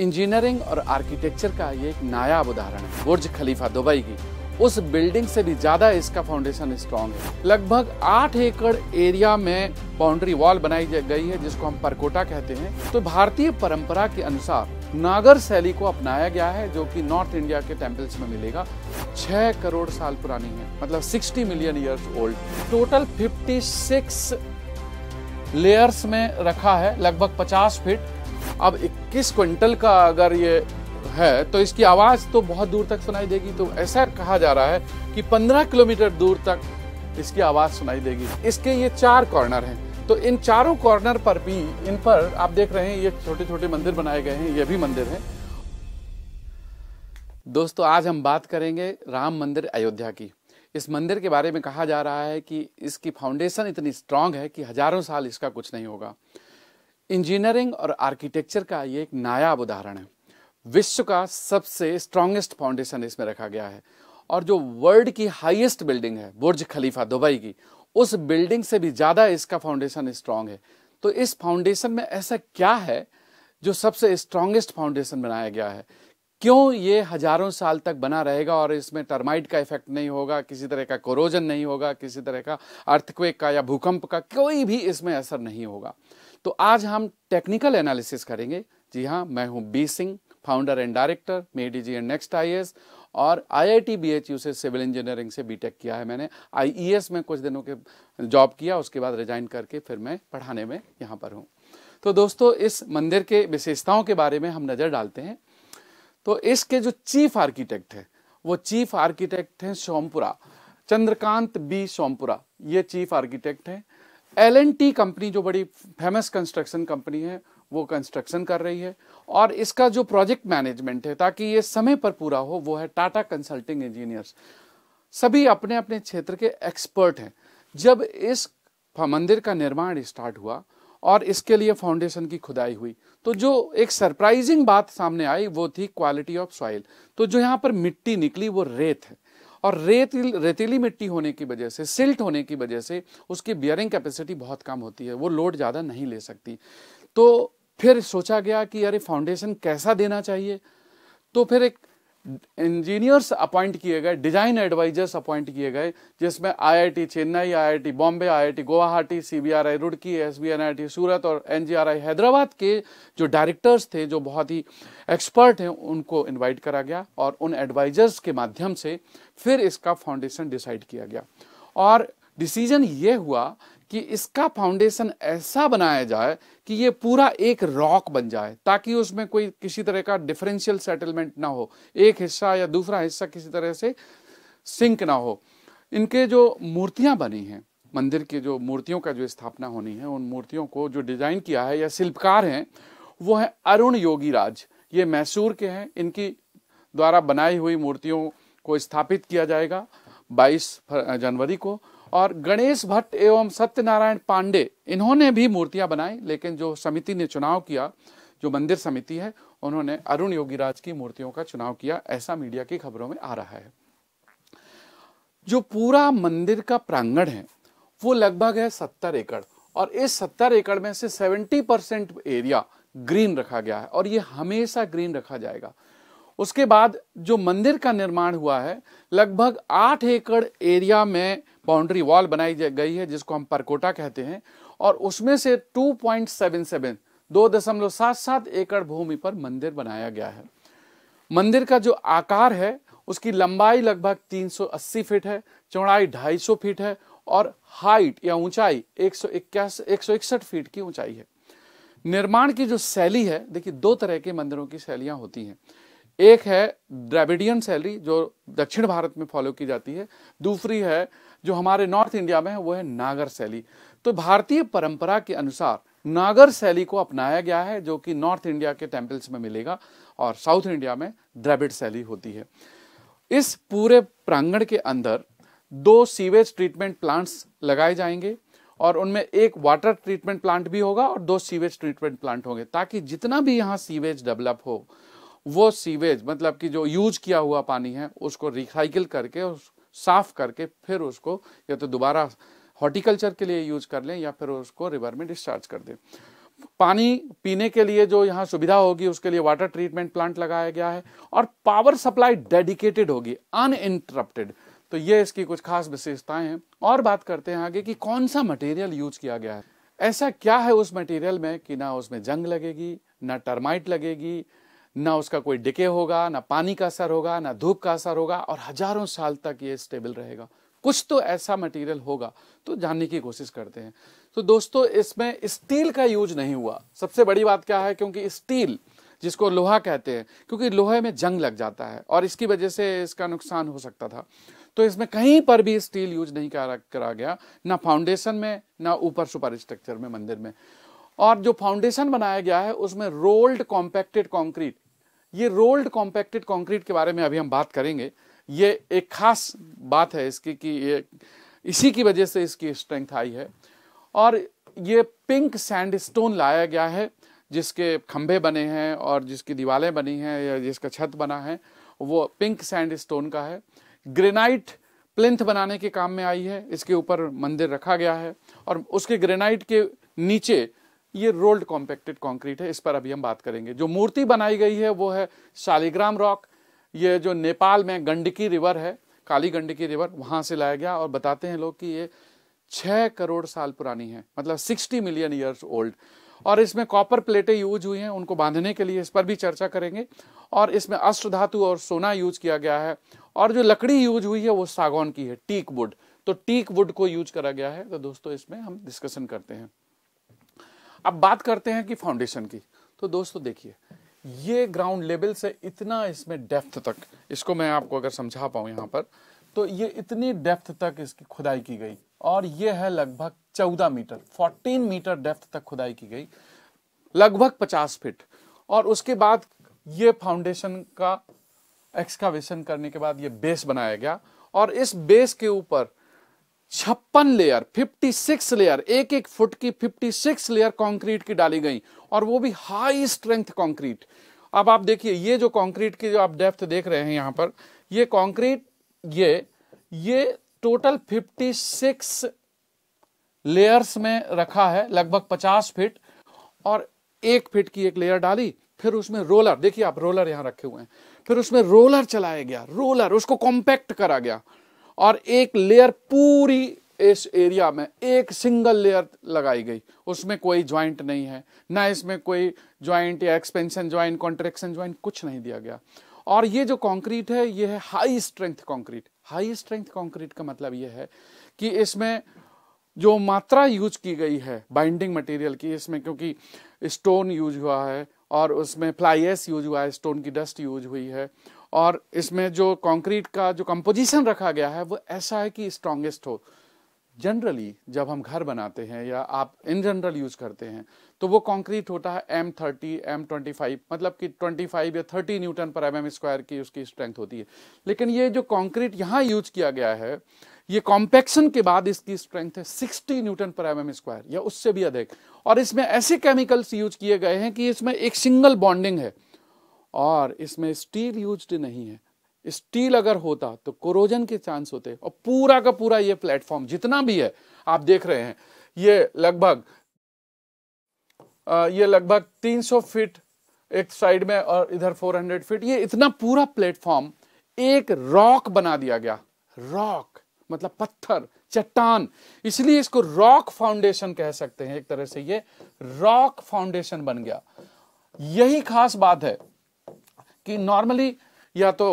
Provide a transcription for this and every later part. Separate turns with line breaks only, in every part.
engineering और architecture का ये एक नायाब उदाहरण है बुर्ज खलीफा दुबई की उस बिल्डिंग से भी ज्यादा इसका फाउंडेशन स्ट्रॉन्ग है लगभग आठ एकड़ एरिया में बाउंड्री वॉल बनाई गई है जिसको हम परकोटा कहते हैं तो भारतीय परंपरा के अनुसार नागर शैली को अपनाया गया है जो कि नॉर्थ इंडिया के टेम्पल्स में मिलेगा छह करोड़ साल पुरानी है मतलब sixty million years old total six layers में रखा है लगभग पचास फीट अब 21 क्विंटल का अगर ये है तो इसकी आवाज़ तो बहुत दूर तक सुनाई देगी तो ऐसा कहा जा रहा है कि 15 किलोमीटर दूर तक इसकी आवाज़ सुनाई देगी इसके ये चार कॉर्नर हैं तो इन चारों कॉर्नर पर भी इन पर आप देख रहे हैं ये छोटे छोटे मंदिर बनाए गए हैं ये भी मंदिर हैं दोस्तों आज हम बात करेंगे राम मंदिर अयोध्या की इस मंदिर के बारे में कहा जा रहा है कि इसकी फाउंडेशन इतनी स्ट्रांग है कि हजारों साल इसका कुछ नहीं होगा इंजीनियरिंग और आर्किटेक्चर का ये एक नायाब उदाहरण है विश्व का सबसे स्ट्रांगेस्ट फाउंडेशन इसमें रखा गया है और जो वर्ल्ड की हाईएस्ट बिल्डिंग है बुर्ज खलीफा दुबई की उस बिल्डिंग से भी ज़्यादा इसका फाउंडेशन स्ट्रांग है तो इस फाउंडेशन में ऐसा क्या है जो सबसे स्ट्रांगेस्ट फाउंडेशन बनाया गया है क्यों ये हजारों साल तक बना रहेगा और इसमें टर्माइट का इफेक्ट नहीं होगा किसी तरह का कोरोजन नहीं होगा किसी तरह का अर्थक्वेक का या भूकंप का कोई भी इसमें असर नहीं होगा तो आज हम टेक्निकल एनालिसिस करेंगे जी हाँ मैं हूँ B Singh founder and director मेडीजी एंड नेक्स्ट आई और आईआईटी बीएचयू से सिविल इंजीनियरिंग से बीटेक किया है मैंने आईईएस e में कुछ दिनों के जॉब किया उसके बाद रिजाइन करके फिर मैं पढ़ाने में यहाँ पर हूँ तो दोस्तों इस मंदिर के विशेषताओं के बारे में हम नज़र डालते हैं तो इसके जो चीफ आर्किटेक्ट हैं वो चीफ आर्किटेक्ट हैं सोमपुरा चंद्रकांत बी सोमपुरा ये चीफ आर्किटेक्ट हैं एल कंपनी जो बड़ी फेमस कंस्ट्रक्शन कंपनी है वो कंस्ट्रक्शन कर रही है और इसका जो प्रोजेक्ट मैनेजमेंट है ताकि ये समय पर पूरा हो वो है टाटा कंसल्टिंग इंजीनियर्स सभी अपने अपने क्षेत्र के एक्सपर्ट हैं जब इस मंदिर का निर्माण स्टार्ट हुआ और इसके लिए फाउंडेशन की खुदाई हुई तो जो एक सरप्राइजिंग बात सामने आई वो थी क्वालिटी ऑफ सॉइल तो जो यहाँ पर मिट्टी निकली वो रेत है और रेतील रेतीली मिट्टी होने की वजह से सिल्ट होने की वजह से उसकी बियरिंग कैपेसिटी बहुत कम होती है वो लोड ज़्यादा नहीं ले सकती तो फिर सोचा गया कि अरे फाउंडेशन कैसा देना चाहिए तो फिर एक इंजीनियर्स अपॉइंट किए गए डिजाइन एडवाइजर्स अपॉइंट किए गए जिसमें IIT Chennai IIT Bombay IIT Guwahati CBRI Roorkee SBNIT Surat और एनजीआरआई हैदराबाद के जो डायरेक्टर्स थे जो बहुत ही एक्सपर्ट हैं उनको इनवाइट करा गया और उन एडवाइजर्स के माध्यम से फिर इसका फाउंडेशन डिसाइड किया गया और डिसीजन ये हुआ कि इसका फाउंडेशन ऐसा बनाया जाए कि ये पूरा एक रॉक बन जाए ताकि उसमें कोई किसी तरह का डिफरेंशियल सेटलमेंट ना हो एक हिस्सा या दूसरा हिस्सा किसी तरह से सिंक ना हो इनके जो मूर्तियां बनी हैं मंदिर के जो मूर्तियों का जो स्थापना होनी है उन मूर्तियों को जो डिजाइन किया है या शिल्पकार हैं वो है अरुण योगी राज ये मैसूर के हैं इनकी द्वारा बनाई हुई मूर्तियों को स्थापित किया जाएगा 22 जनवरी को और गणेश भट्ट एवं सत्यनारायण पांडे इन्होंने भी मूर्तियां बनाई लेकिन जो समिति ने चुनाव किया जो मंदिर समिति है उन्होंने अरुण योगीराज की मूर्तियों का चुनाव किया ऐसा मीडिया की खबरों में आ रहा है जो पूरा मंदिर का प्रांगण है वो लगभग है सत्तर एकड़ और इस सत्तर एकड़ में से सेवेंटी परसेंट एरिया ग्रीन रखा गया है और ये हमेशा ग्रीन रखा जाएगा उसके बाद जो मंदिर का निर्माण हुआ है लगभग आठ एकड़ एरिया में बाउंड्री वॉल बनाई गई है जिसको हम परकोटा कहते हैं और उसमें से 2.77 दो दशमलव सात सात एकड़ भूमि पर मंदिर बनाया गया है मंदिर का जो आकार है उसकी लंबाई लगभग 380 फीट है चौड़ाई 250 फीट है और हाइट या ऊंचाई एक सौ इकसठ फीट की ऊंचाई है निर्माण की जो शैली है देखिए दो तरह के मंदिरों की शैलियां होती हैं एक है द्रविडियन शैली जो दक्षिण भारत में फॉलो की जाती है दूसरी है जो हमारे नॉर्थ इंडिया में है वो है नागर शैली तो भारतीय परंपरा के अनुसार नागर शैली को अपनाया गया है जो कि नॉर्थ इंडिया के टेम्पल्स में मिलेगा और साउथ इंडिया में द्रविड शैली होती है इस पूरे प्रांगण के अंदर दो सीवेज ट्रीटमेंट प्लांट्स लगाए जाएंगे और उनमें एक वाटर ट्रीटमेंट प्लांट भी होगा और दो सीवेज ट्रीटमेंट प्लांट होंगे ताकि जितना भी यहाँ सीवेज डेवलप हो वो सीवेज मतलब कि जो यूज किया हुआ पानी है उसको रिसाइकिल करके उस साफ करके फिर उसको या तो दोबारा हॉर्टिकल्चर के लिए यूज कर लें या फिर उसको रिवर में डिस्चार्ज कर दें पानी पीने के लिए जो यहाँ सुविधा होगी उसके लिए वाटर ट्रीटमेंट प्लांट लगाया गया है और पावर सप्लाई डेडिकेटेड होगी अनइंटरप्टेड तो ये इसकी कुछ खास विशेषताएं हैं और बात करते हैं आगे कि कौन सा मटेरियल यूज किया गया है ऐसा क्या है उस मटेरियल में कि ना उसमें जंग लगेगी ना टर्माइट लगेगी ना उसका कोई डिके होगा ना पानी का असर होगा ना धूप का असर होगा और हजारों साल तक ये स्टेबल रहेगा कुछ तो ऐसा मटेरियल होगा तो जानने की कोशिश करते हैं तो दोस्तों इसमें स्टील का यूज नहीं हुआ सबसे बड़ी बात क्या है क्योंकि स्टील जिसको लोहा कहते हैं क्योंकि लोहे में जंग लग जाता है और इसकी वजह से इसका नुकसान हो सकता था तो इसमें कहीं पर भी स्टील यूज नहीं करा करा गया ना फाउंडेशन में ना ऊपर सुपर स्ट्रक्चर में मंदिर में और जो फाउंडेशन बनाया गया है उसमें रोल्ड कॉम्पैक्टेड कंक्रीट ये रोल्ड कॉम्पैक्टेड कंक्रीट के बारे में अभी हम बात करेंगे ये एक खास बात है इसकी कि ये इसी की वजह से इसकी स्ट्रेंथ आई है और ये पिंक सैंडस्टोन लाया गया है जिसके खंभे बने हैं और जिसकी दीवारें बनी हैं या जिसका छत बना है वो पिंक सैंडस्टोन का है ग्रेनाइट प्लिंथ बनाने के काम में आई है इसके ऊपर मंदिर रखा गया है और उसके ग्रेनाइट के नीचे ये रोल्ड कॉम्पैक्टेड कंक्रीट है इस पर अभी हम बात करेंगे जो मूर्ति बनाई गई है वो है शालीग्राम रॉक ये जो नेपाल में गंडकी रिवर है काली गंडकी रिवर वहाँ से लाया गया और बताते हैं लोग कि ये छः करोड़ साल पुरानी है मतलब सिक्सटी मिलियन ईयर्स ओल्ड और इसमें कॉपर प्लेटें यूज हुई हैं उनको बांधने के लिए इस पर भी चर्चा करेंगे और इसमें अष्ट धातु और सोना यूज किया गया है और जो लकड़ी यूज हुई है वो सागौन की है टीक वुड तो टीक वुड को यूज करा गया है तो दोस्तों इसमें हम डिस्कशन करते हैं अब बात करते हैं कि फाउंडेशन की तो दोस्तों देखिए ये ग्राउंड लेवल से इतना इसमें डेप्थ तक इसको मैं आपको अगर समझा पाऊँ यहाँ पर तो ये इतनी डेप्थ तक इसकी खुदाई की गई और ये है लगभग चौदह मीटर फोर्टीन मीटर डेप्थ तक खुदाई की गई लगभग पचास फीट और उसके बाद ये फाउंडेशन का एक्सकावेशन करने के बाद ये बेस बनाया गया और इस बेस के ऊपर छप्पन लेयर 56 लेयर एक एक फुट की 56 लेयर कंक्रीट की डाली गई और वो भी हाई स्ट्रेंथ कंक्रीट अब आप देखिए ये जो कंक्रीट की जो आप डेप्थ देख रहे हैं यहां पर ये कंक्रीट ये ये टोटल 56 लेयर्स में रखा है लगभग 50 फीट और एक फीट की एक लेयर डाली फिर उसमें रोलर देखिए आप रोलर यहां रखे हुए हैं फिर उसमें रोलर चलाया गया रोलर उसको कॉम्पैक्ट करा गया और एक लेयर पूरी इस एरिया में एक सिंगल लेयर लगाई गई उसमें कोई ज्वाइंट नहीं है ना इसमें कोई ज्वाइंट या एक्सपेंशन ज्वाइंट कॉन्ट्रेक्शन ज्वाइंट कुछ नहीं दिया गया और ये जो कंक्रीट है ये है high strength concrete high strength concrete का मतलब ये है कि इसमें जो मात्रा यूज की गई है बाइंडिंग मटेरियल की इसमें क्योंकि स्टोन यूज हुआ है और उसमें फ्लाईएस यूज हुआ है स्टोन की डस्ट यूज हुई है और इसमें जो कंक्रीट का जो कंपोजिशन रखा गया है वो ऐसा है कि स्ट्रांगेस्ट हो जनरली जब हम घर बनाते हैं या आप इन जनरल यूज़ करते हैं तो वो कंक्रीट होता है M thirty M twenty five मतलब कि ट्वेंटी फाइव या thirty newton per M M square की उसकी स्ट्रेंथ होती है लेकिन ये जो कंक्रीट यहाँ यूज किया गया है ये कॉम्पेक्शन के बाद इसकी स्ट्रेंथ है sixty newton per M square या उससे भी अधिक और इसमें ऐसे केमिकल्स यूज किए गए हैं कि इसमें एक सिंगल बॉन्डिंग है और इसमें स्टील यूज्ड नहीं है स्टील अगर होता तो कोरोजन के चांस होते और पूरा का पूरा ये प्लेटफॉर्म जितना भी है आप देख रहे हैं ये लगभग ये लगभग 300 फीट एक साइड में और इधर 400 फीट ये इतना पूरा प्लेटफॉर्म एक रॉक बना दिया गया रॉक मतलब पत्थर चट्टान इसलिए इसको रॉक फाउंडेशन कह सकते हैं एक तरह से ये रॉक फाउंडेशन बन गया यही खास बात है कि नॉर्मली या तो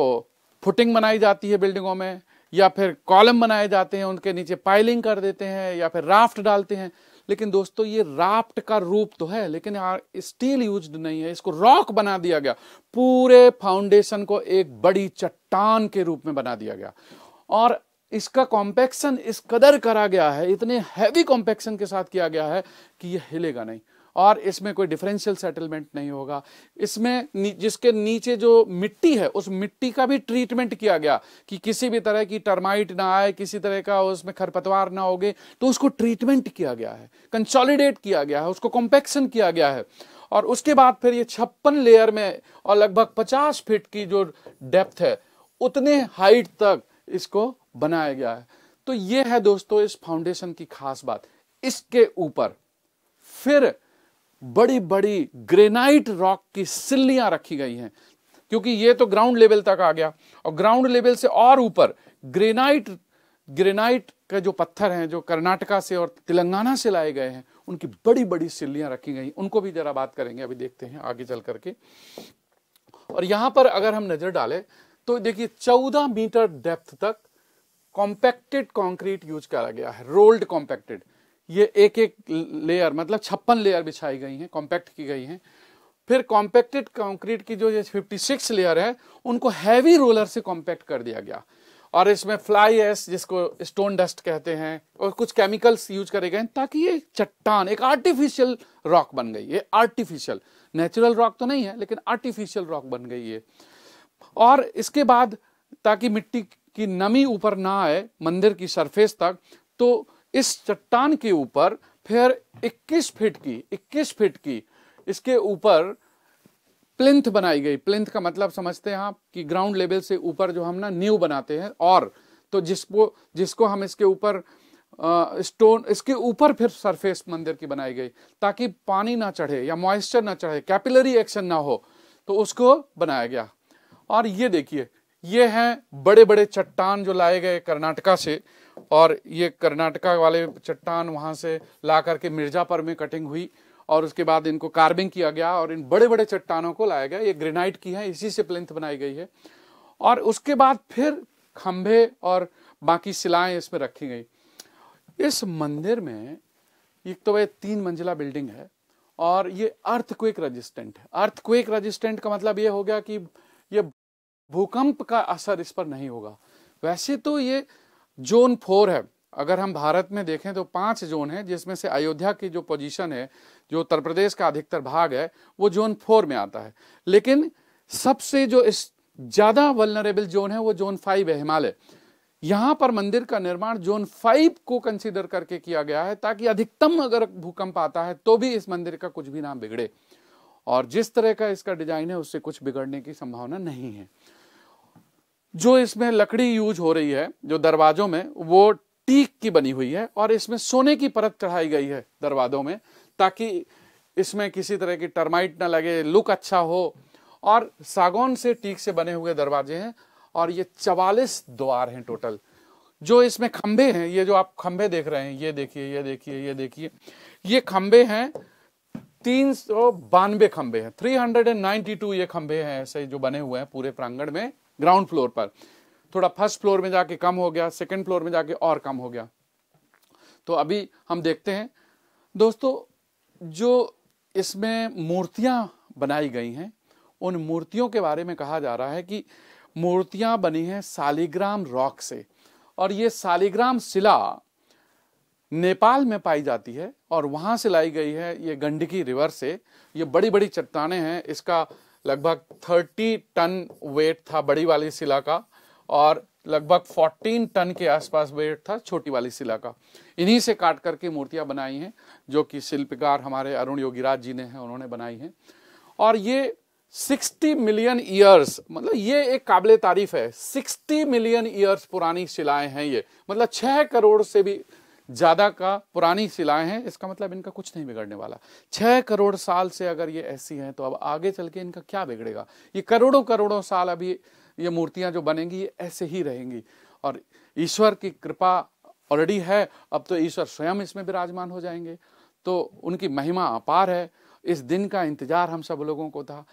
फुटिंग बनाई जाती है बिल्डिंगों में या फिर कॉलम बनाए जाते हैं उनके नीचे पाइलिंग कर देते हैं या फिर राफ्ट डालते हैं लेकिन दोस्तों ये राफ्ट का रूप तो है लेकिन स्टील यूज नहीं है इसको रॉक बना दिया गया पूरे फाउंडेशन को एक बड़ी चट्टान के रूप में बना दिया गया और इसका कॉम्पेक्शन इस कदर करा गया है इतने हैवी कॉम्पेक्शन के साथ किया गया है कि यह हिलेगा नहीं और इसमें कोई डिफरेंशियल सेटलमेंट नहीं होगा इसमें नी, जिसके नीचे जो मिट्टी है उस मिट्टी का भी ट्रीटमेंट किया गया कि किसी भी तरह की टर्माइट ना आए किसी तरह का उसमें खरपतवार ना हो गए तो उसको ट्रीटमेंट किया गया है कंसोलिडेट किया गया है उसको कॉम्पेक्शन किया गया है और उसके बाद फिर ये छप्पन लेयर में और लगभग पचास फिट की जो डेप्थ है उतने हाइट तक इसको बनाया गया है तो ये है दोस्तों इस फाउंडेशन की खास बात इसके ऊपर फिर बड़ी बड़ी ग्रेनाइट रॉक की सिल्लियां रखी गई हैं क्योंकि ये तो ग्राउंड लेवल तक आ गया और ग्राउंड लेवल से और ऊपर ग्रेनाइट ग्रेनाइट का जो पत्थर हैं जो कर्नाटका से और तेलंगाना से लाए गए हैं उनकी बड़ी बड़ी सिल्लियां रखी गई उनको भी जरा बात करेंगे अभी देखते हैं आगे चल करके और यहां पर अगर हम नजर डालें तो देखिए चौदह मीटर डेप्थ तक कॉम्पैक्टेड कंक्रीट यूज करा गया है रोल्ड कॉम्पैक्टेड ये एक एक लेयर मतलब छप्पन लेयर बिछाई गई हैं कॉम्पैक्ट की गई हैं फिर कॉम्पैक्टेड कंक्रीट की जो ये 56 लेयर है उनको हैवी रोलर से कॉम्पैक्ट कर दिया गया और इसमें फ्लाई एस जिसको स्टोन डस्ट कहते हैं और कुछ केमिकल्स यूज करे गए ताकि ये चट्टान एक आर्टिफिशियल रॉक बन गई ये आर्टिफिशियल नेचुरल रॉक तो नहीं है लेकिन आर्टिफिशियल रॉक बन गई ये और इसके बाद ताकि मिट्टी की नमी ऊपर ना आए मंदिर की सरफेस तक तो इस चट्टान के ऊपर फिर 21 फीट की 21 फीट की इसके ऊपर प्लिंथ बनाई गई प्लिंथ का मतलब समझते हैं आप कि ग्राउंड लेवल से ऊपर जो हम ना न्यू बनाते हैं और तो जिसको जिसको हम इसके ऊपर स्टोन इसके ऊपर फिर सरफेस मंदिर की बनाई गई ताकि पानी ना चढ़े या मॉइस्चर ना चढ़े कैपिलरी एक्शन ना हो तो उसको बनाया गया और ये देखिए ये हैं बड़े बड़े चट्टान जो लाए गए कर्नाटका से और ये कर्नाटका वाले चट्टान वहाँ से ला करके मिर्ज़ापुर में कटिंग हुई और उसके बाद इनको कार्बिंग किया गया और इन बड़े बड़े चट्टानों को लाया गया ये ग्रेनाइट की है इसी से प्लिंथ बनाई गई है और उसके बाद फिर खंभे और बाकी सिलाएं इसमें रखी गई इस मंदिर में एक तो वह तीन मंजिला बिल्डिंग है और ये अर्थक्वेक रेजिस्टेंट है अर्थक्वेक रेजिस्टेंट का मतलब ये हो गया कि ये भूकंप का असर इस पर नहीं होगा वैसे तो ये जोन फोर है अगर हम भारत में देखें तो पांच जोन है जिसमें से अयोध्या की जो पोजीशन है जो उत्तर प्रदेश का अधिकतर भाग है वो जोन फोर में आता है लेकिन सबसे जो इस ज़्यादा वलनरेबल जोन है वो जोन फाइव है हिमालय यहां पर मंदिर का निर्माण जोन फाइव को कंसिडर करके किया गया है ताकि अधिकतम अगर भूकंप आता है तो भी इस मंदिर का कुछ भी ना बिगड़े और जिस तरह का इसका डिजाइन है उससे कुछ बिगड़ने की संभावना नहीं है जो इसमें लकड़ी यूज हो रही है जो दरवाजों में वो टीक की बनी हुई है और इसमें सोने की परत चढ़ाई गई है दरवाजों में ताकि इसमें किसी तरह की टर्माइट ना लगे लुक अच्छा हो और सागौन से टीक से बने हुए दरवाजे हैं और ये चवालीस द्वार हैं टोटल जो इसमें खंबे हैं ये जो आप खंभे देख रहे हैं ये देखिए ये देखिए ये देखिए ये खंभे हैं तीन सौ बानवे खंभे हैं three hundred and ninety two ये खंबे हैं ऐसे जो बने हुए हैं पूरे प्रांगण में ग्राउंड फ्लोर पर थोड़ा फर्स्ट फ्लोर में जाके कम हो गया सेकंड फ्लोर में जाके और कम हो गया तो अभी हम देखते हैं दोस्तों जो इसमें मूर्तियां बनाई गई हैं उन मूर्तियों के बारे में कहा जा रहा है कि मूर्तियां बनी हैं सालिग्राम रॉक से और ये सालिग्राम शिला नेपाल में पाई जाती है और वहां से लाई गई है ये गंडकी रिवर से ये बड़ी बड़ी चट्टाने हैं इसका लगभग 30 टन वेट था बड़ी वाली शिला का और लगभग 14 टन के आसपास वेट था छोटी वाली शिला का इन्हीं से काट करके मूर्तियां बनाई हैं जो कि शिल्पकार हमारे अरुण योगीराज जी ने हैं उन्होंने बनाई हैं और ये 60 मिलियन ईयर्स मतलब ये एक काबिल तारीफ है 60 मिलियन ईयर्स पुरानी शिलाएं हैं ये मतलब छह करोड़ से भी ज़्यादा का पुरानी शिलाएं हैं इसका मतलब इनका कुछ नहीं बिगड़ने वाला छह करोड़ साल से अगर ये ऐसी हैं तो अब आगे चल के इनका क्या बिगड़ेगा ये करोड़ों करोड़ों साल अभी ये मूर्तियां जो बनेंगी ये ऐसे ही रहेंगी और ईश्वर की कृपा ऑलरेडी है अब तो ईश्वर स्वयं इसमें विराजमान हो जाएंगे तो उनकी महिमा अपार है इस दिन का इंतजार हम सब लोगों को था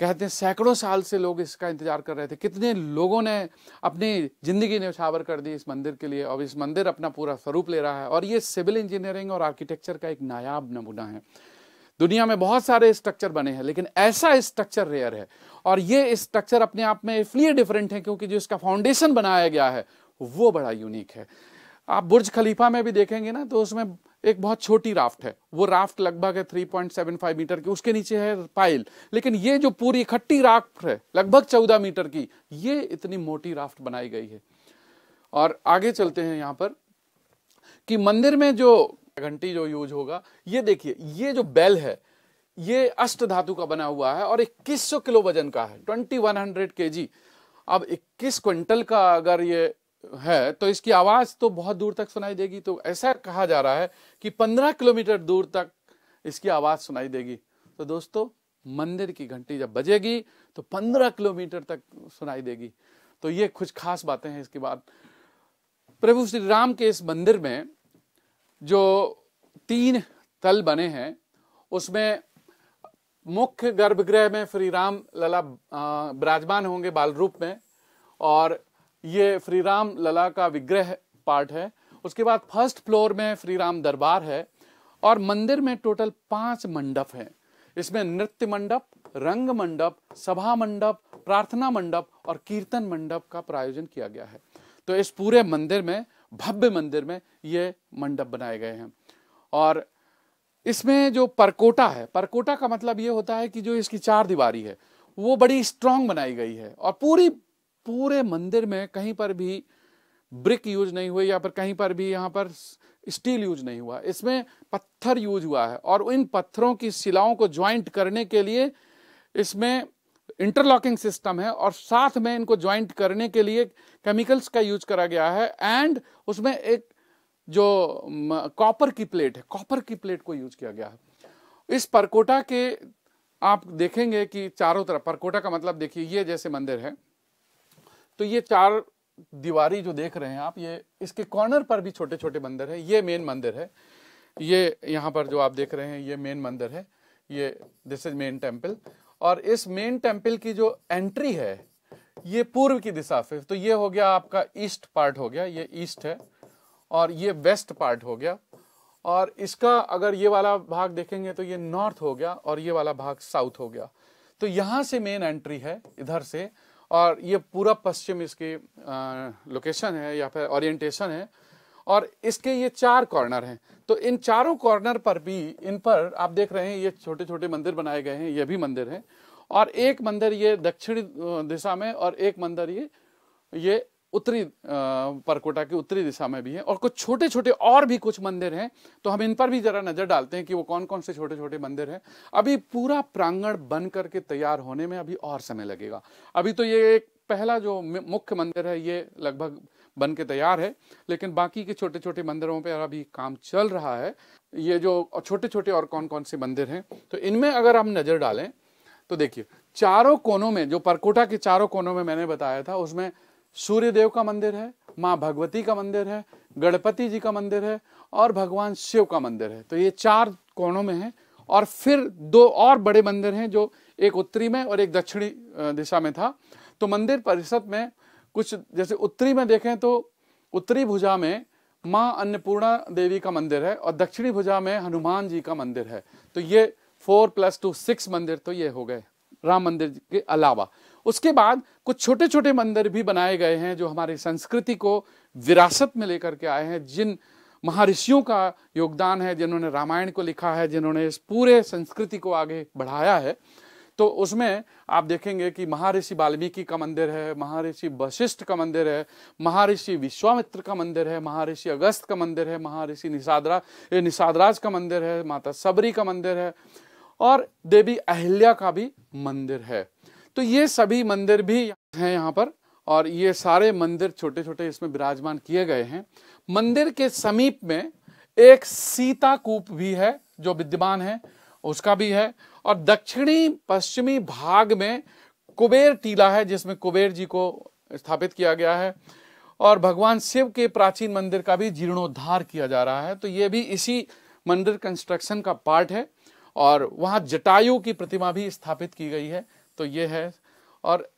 कहते हैं सैकड़ों साल से लोग इसका इंतजार कर रहे थे कितने लोगों ने अपनी ज़िंदगी उछावर कर दी इस मंदिर के लिए और इस मंदिर अपना पूरा स्वरूप ले रहा है और ये सिविल इंजीनियरिंग और आर्किटेक्चर का एक नायाब नमूना है दुनिया में बहुत सारे स्ट्रक्चर बने हैं लेकिन ऐसा स्ट्रक्चर रेयर है और ये स्ट्रक्चर अपने आप में इसलिए डिफरेंट है क्योंकि जो इसका फाउंडेशन बनाया गया है वो बड़ा यूनिक है आप बुर्ज खलीफा में भी देखेंगे ना तो उसमें एक बहुत छोटी राफ्ट है वो राफ्ट लगभग है 3.75 मीटर की उसके नीचे है पाइल लेकिन ये जो पूरी इकट्ठी राफ्ट है लगभग 14 मीटर की ये इतनी मोटी राफ्ट बनाई गई है और आगे चलते हैं यहाँ पर कि मंदिर में जो घंटी जो यूज होगा ये देखिए ये जो बेल है ये अष्ट धातु का बना हुआ है और इक्कीस किलो वजन का है ट्वेंटी वन हंड्रेड के जी अब इक्कीस क्विंटल का अगर ये है तो इसकी आवाज तो बहुत दूर तक सुनाई देगी तो ऐसा कहा जा रहा है कि पंद्रह किलोमीटर दूर तक इसकी आवाज सुनाई देगी तो दोस्तों मंदिर की घंटी जब बजेगी तो पंद्रह किलोमीटर तक सुनाई देगी तो ये कुछ खास बातें हैं इसके बाद प्रभु श्री राम के इस मंदिर में जो तीन तल बने हैं उसमें मुख्य गर्भगृह में श्री राम लला विराजमान होंगे बाल रूप में और ये श्री राम लला का विग्रह पार्ट है उसके बाद फर्स्ट फ्लोर में श्री राम दरबार है और मंदिर में टोटल पांच मंडप हैं इसमें नृत्य मंडप रंग मंडप सभा मंडप प्रार्थना मंडप और कीर्तन मंडप का प्रायोजन किया गया है तो इस पूरे मंदिर में भव्य मंदिर में ये मंडप बनाए गए हैं और इसमें जो परकोटा है परकोटा का मतलब ये होता है कि जो इसकी चार दीवारी है वो बड़ी स्ट्रांग बनाई गई है और पूरी पूरे मंदिर में कहीं पर भी ब्रिक यूज नहीं हुई या फिर कहीं पर भी यहाँ पर स्टील यूज नहीं हुआ इसमें पत्थर यूज हुआ है और इन पत्थरों की शिलाओं को ज्वाइंट करने के लिए इसमें इंटरलॉकिंग सिस्टम है और साथ में इनको ज्वाइंट करने के लिए केमिकल्स का यूज करा गया है एंड उसमें एक जो कॉपर की प्लेट है कॉपर की प्लेट को यूज किया गया है इस परकोटा के आप देखेंगे कि चारों तरफ परकोटा का मतलब देखिए ये जैसे मंदिर है तो ये चार दीवारी जो देख रहे हैं आप ये इसके कॉर्नर पर भी छोटे छोटे मंदिर है ये मेन मंदिर है ये यहाँ पर जो आप देख रहे हैं ये मेन मंदिर है ये दिस इज मेन टेम्पल और इस मेन टेम्पल की जो एंट्री है ये पूर्व की दिशा से तो ये हो गया आपका ईस्ट पार्ट हो गया ये ईस्ट है और ये वेस्ट पार्ट हो गया और इसका अगर ये वाला भाग देखेंगे तो ये नॉर्थ हो गया और ये वाला भाग साउथ हो गया तो यहाँ से मेन एंट्री है इधर से और ये पूरा पश्चिम इसकी लोकेशन है या फिर ओरिएंटेशन है और इसके ये चार कॉर्नर हैं तो इन चारों कॉर्नर पर भी इन पर आप देख रहे हैं ये छोटे छोटे मंदिर बनाए गए हैं ये भी मंदिर हैं और एक मंदिर ये दक्षिण दिशा में और एक मंदिर ये ये उत्तरी परकोटा की उत्तरी दिशा में भी है और कुछ छोटे छोटे और भी कुछ मंदिर हैं तो हम इन पर भी जरा नजर डालते हैं कि वो कौन कौन से छोटे छोटे मंदिर हैं अभी पूरा प्रांगण बन करके तैयार होने में अभी और समय लगेगा अभी तो ये एक पहला जो मुख्य मंदिर है ये लगभग बन के तैयार है लेकिन बाकी के छोटे छोटे मंदिरों पर अभी काम चल रहा है ये जो छोटे छोटे और कौन कौन से मंदिर हैं तो इनमें अगर हम नज़र डालें तो देखिए चारों कोनों में जो परकोटा के चारों कोनों में मैंने बताया था उसमें सूर्य देव का मंदिर है माँ भगवती का मंदिर है गणपति जी का मंदिर है और भगवान शिव का मंदिर है तो ये चार कोणों में है और फिर दो और बड़े मंदिर हैं जो एक उत्तरी में और एक दक्षिणी दिशा में था तो मंदिर परिषद में कुछ जैसे उत्तरी में देखें तो उत्तरी भुजा में माँ अन्नपूर्णा देवी का मंदिर है और दक्षिणी भुजा में हनुमान जी का मंदिर है तो ये फोर प्लस टू सिक्स मंदिर तो ये हो गए राम मंदिर के अलावा उसके बाद कुछ छोटे छोटे मंदिर भी बनाए गए हैं जो हमारी संस्कृति को विरासत में लेकर के आए हैं जिन महर्षियों का योगदान है जिन्होंने रामायण को लिखा है जिन्होंने इस पूरे संस्कृति को आगे बढ़ाया है तो उसमें आप देखेंगे कि महर्षि वाल्मीकि का मंदिर है महर्षि वशिष्ठ का मंदिर है महर्षि विश्वामित्र का मंदिर है महर्षि अगस्त का मंदिर है महर्षि निषादरा निषादराज का मंदिर है माता सबरी का मंदिर है और देवी अहिल्या का भी मंदिर है तो ये सभी मंदिर भी हैं यहाँ पर और ये सारे मंदिर छोटे छोटे इसमें विराजमान किए गए हैं मंदिर के समीप में एक सीता कूप भी है जो विद्यमान है उसका भी है और दक्षिणी पश्चिमी भाग में कुबेर टीला है जिसमें कुबेर जी को स्थापित किया गया है और भगवान शिव के प्राचीन मंदिर का भी जीर्णोद्धार किया जा रहा है तो ये भी इसी मंदिर कंस्ट्रक्शन का पार्ट है और वहाँ जटायु की प्रतिमा भी स्थापित की गई है तो ये है और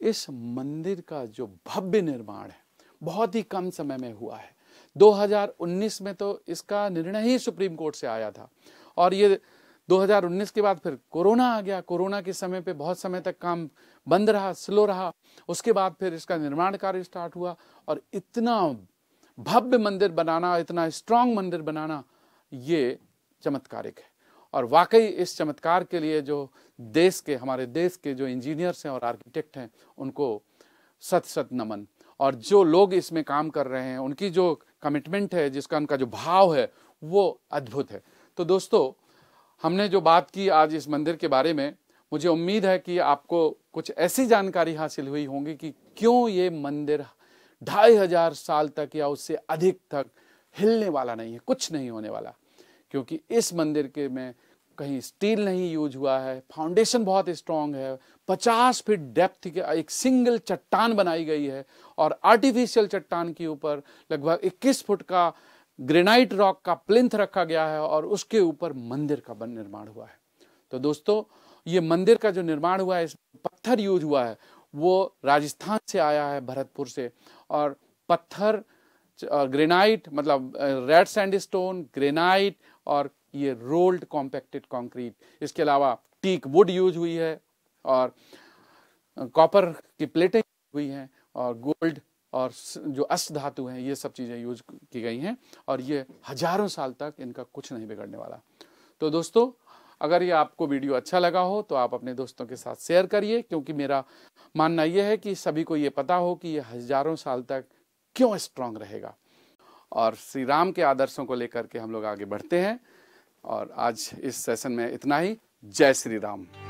इस मंदिर का जो भव्य निर्माण है बहुत ही कम समय में हुआ है 2019 में तो इसका निर्णय ही सुप्रीम कोर्ट से आया था और ये 2019 के बाद फिर कोरोना आ गया कोरोना के समय पे बहुत समय तक काम बंद रहा स्लो रहा उसके बाद फिर इसका निर्माण कार्य स्टार्ट हुआ और इतना भव्य मंदिर बनाना इतना स्ट्रांग मंदिर बनाना ये चमत्कारिक है और वाकई इस चमत्कार के लिए जो देश के हमारे देश के जो इंजीनियर्स हैं और आर्किटेक्ट हैं उनको सत सत नमन और जो लोग इसमें काम कर रहे हैं उनकी जो कमिटमेंट है जिसका उनका जो भाव है वो अद्भुत है तो दोस्तों हमने जो बात की आज इस मंदिर के बारे में मुझे उम्मीद है कि आपको कुछ ऐसी जानकारी हासिल हुई होंगी कि क्यों ये मंदिर ढाई हजार साल तक या उससे अधिक तक हिलने वाला नहीं है कुछ नहीं होने वाला क्योंकि इस मंदिर के में कहीं स्टील नहीं यूज हुआ है फाउंडेशन बहुत स्ट्रांग है पचास फीट डेप्थ के एक सिंगल चट्टान बनाई गई है और आर्टिफिशियल चट्टान के ऊपर लगभग 21 फुट का ग्रेनाइट रॉक का प्लिंथ रखा गया है और उसके ऊपर मंदिर का निर्माण हुआ है तो दोस्तों ये मंदिर का जो निर्माण हुआ है इस पत्थर यूज हुआ है वो राजस्थान से आया है भरतपुर से और पत्थर और ग्रेनाइट मतलब रेड सैंड स्टोन ग्रेनाइट और ये रोल्ड कॉम्पैक्टेड कंक्रीट इसके अलावा टीक वुड यूज हुई है और कॉपर की प्लेटें हुई हैं और गोल्ड और जो अस्त धातु हैं ये सब चीज़ें यूज की गई हैं और ये हजारों साल तक इनका कुछ नहीं बिगड़ने वाला तो दोस्तों अगर ये आपको वीडियो अच्छा लगा हो तो आप अपने दोस्तों के साथ शेयर करिए क्योंकि मेरा मानना यह है कि सभी को ये पता हो कि ये हजारों साल तक क्यों स्ट्रांग रहेगा और श्री राम के आदर्शों को लेकर के हम लोग आगे बढ़ते हैं और आज इस सेशन में इतना ही जय श्री राम